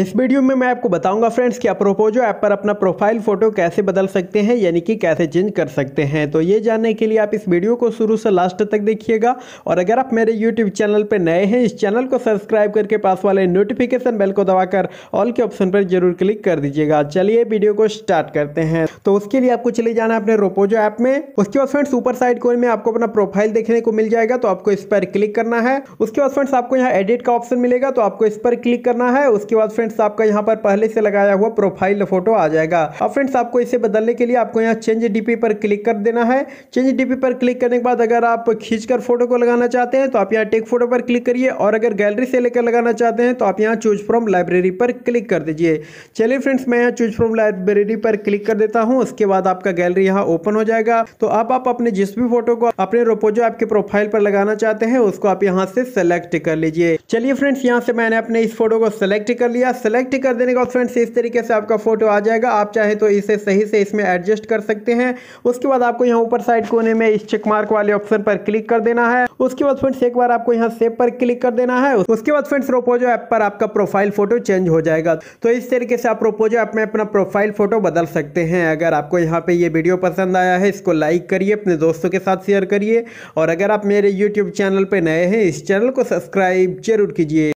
इस वीडियो में मैं आपको बताऊंगा फ्रेंड्स कि आप प्रोपोजो ऐप पर अपना प्रोफाइल फोटो कैसे बदल सकते हैं यानी कि कैसे चेंज कर सकते हैं तो ये जानने के लिए आप इस वीडियो को शुरू से लास्ट तक देखिएगा और अगर आप मेरे यूट्यूब चैनल पर नए हैं इस चैनल को सब्सक्राइब करके पास वाले नोटिफिकेशन बेल को दबाकर ऑल के ऑप्शन पर जरूर क्लिक कर दीजिएगा चलिए वीडियो को स्टार्ट करते हैं तो उसके लिए आपको चले जाना अपने रोपोजो ऐप में उसके बाद फ्रेंड्स ऊपर साइड कोन में आपको अपना प्रोफाइल देखने को मिल जाएगा तो आपको इस पर क्लिक करना है उसके बाद फ्रेंड्स आपको यहाँ एडिट का ऑप्शन मिलेगा तो आपको इस पर क्लिक करना है उसके बाद फ्रेंड फ्रेंड्स आपका यहाँ पर पहले से लगाया हुआ प्रोफाइल फोटो आ जाएगा अब फ्रेंड्स आपको इसे बदलने के लिए आपको यहाँ चेंज डीपी पर क्लिक कर देना है चेंज डीपी पर क्लिक करने के बाद अगर आप खींचकर फोटो को लगाना चाहते हैं तो आप यहाँ टेक फोटो पर क्लिक करिए और अगर गैलरी से लेकर लगाना चाहते हैं तो आप यहाँ चूज फ्रॉम लाइब्रेरी पर क्लिक कर दीजिए चलिए फ्रेंड्स मैं यहाँ चूज फ्रॉम लाइब्रेरी पर क्लिक कर देता हूँ उसके बाद आपका गैलरी यहाँ ओपन हो जाएगा तो अब आप अपने जिस भी फोटो को अपने रोपोजो आपके प्रोफाइल पर लगाना चाहते हैं उसको आप यहाँ से सेलेक्ट कर लीजिए चलिए फ्रेंड्स यहाँ से मैंने अपने इस फोटो को सेलेक्ट कर लिया सेलेक्ट कर देने के बाद फ्रेंड्स इस तरीके से आपका फोटो आ जाएगा आप चाहे तो इसे सही से इसमें एडजस्ट कर सकते हैं उसके बाद आपको यहाँ ऊपर साइड कोने में इस चेक मार्क वाले ऑप्शन पर क्लिक कर देना है उसके बाद फ्रेंड्स एक बार आपको यहाँ सेव पर क्लिक कर देना है उसके बाद फ्रेंड्स रोपोजो ऐप पर आपका प्रोफाइल फोटो चेंज हो जाएगा तो इस तरीके से आप रोपोजो ऐप में अपना प्रोफाइल फोटो बदल सकते हैं अगर आपको यहाँ पे ये वीडियो पसंद आया है इसको लाइक करिए अपने दोस्तों के साथ शेयर करिए और अगर आप मेरे यूट्यूब चैनल पर नए हैं इस चैनल को सब्सक्राइब जरूर कीजिए